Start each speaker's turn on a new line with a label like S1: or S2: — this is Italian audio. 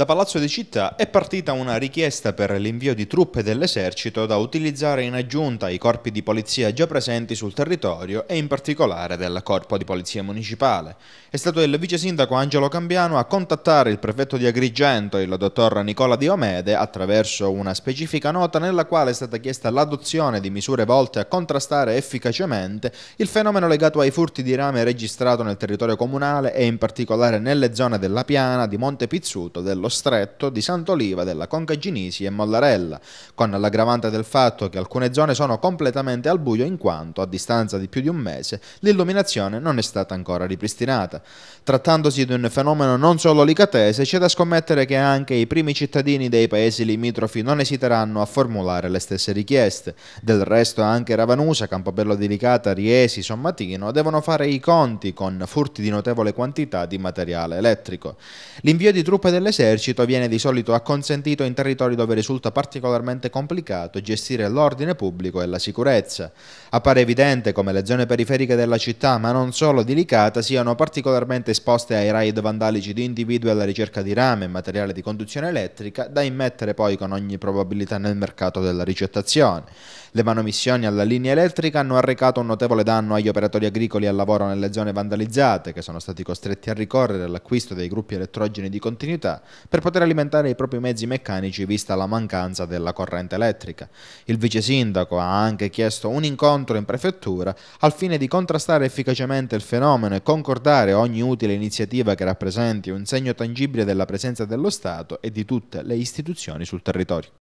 S1: Da Palazzo di Città è partita una richiesta per l'invio di truppe dell'esercito da utilizzare in aggiunta ai corpi di polizia già presenti sul territorio e in particolare del Corpo di Polizia Municipale. È stato il vice sindaco Angelo Cambiano a contattare il prefetto di Agrigento, il dottor Nicola Diomede, attraverso una specifica nota nella quale è stata chiesta l'adozione di misure volte a contrastare efficacemente il fenomeno legato ai furti di rame registrato nel territorio comunale e in particolare nelle zone della Piana, di Monte Pizzuto, dello stretto di Sant'Oliva della Conca Ginisi e Mollarella, con l'aggravante del fatto che alcune zone sono completamente al buio in quanto, a distanza di più di un mese, l'illuminazione non è stata ancora ripristinata. Trattandosi di un fenomeno non solo licatese, c'è da scommettere che anche i primi cittadini dei paesi limitrofi non esiteranno a formulare le stesse richieste. Del resto anche Ravanusa, Campobello di Licata, Riesi, Sommatino devono fare i conti con furti di notevole quantità di materiale elettrico. L'invio di truppe dell'esercito l'esercito viene di solito acconsentito in territori dove risulta particolarmente complicato gestire l'ordine pubblico e la sicurezza. Appare evidente come le zone periferiche della città, ma non solo di Licata, siano particolarmente esposte ai raid vandalici di individui alla ricerca di rame e materiale di conduzione elettrica, da immettere poi con ogni probabilità nel mercato della ricettazione. Le manomissioni alla linea elettrica hanno arrecato un notevole danno agli operatori agricoli al lavoro nelle zone vandalizzate, che sono stati costretti a ricorrere all'acquisto dei gruppi elettrogeni di continuità per poter alimentare i propri mezzi meccanici vista la mancanza della corrente elettrica. Il vice sindaco ha anche chiesto un incontro in prefettura al fine di contrastare efficacemente il fenomeno e concordare ogni utile iniziativa che rappresenti un segno tangibile della presenza dello Stato e di tutte le istituzioni sul territorio.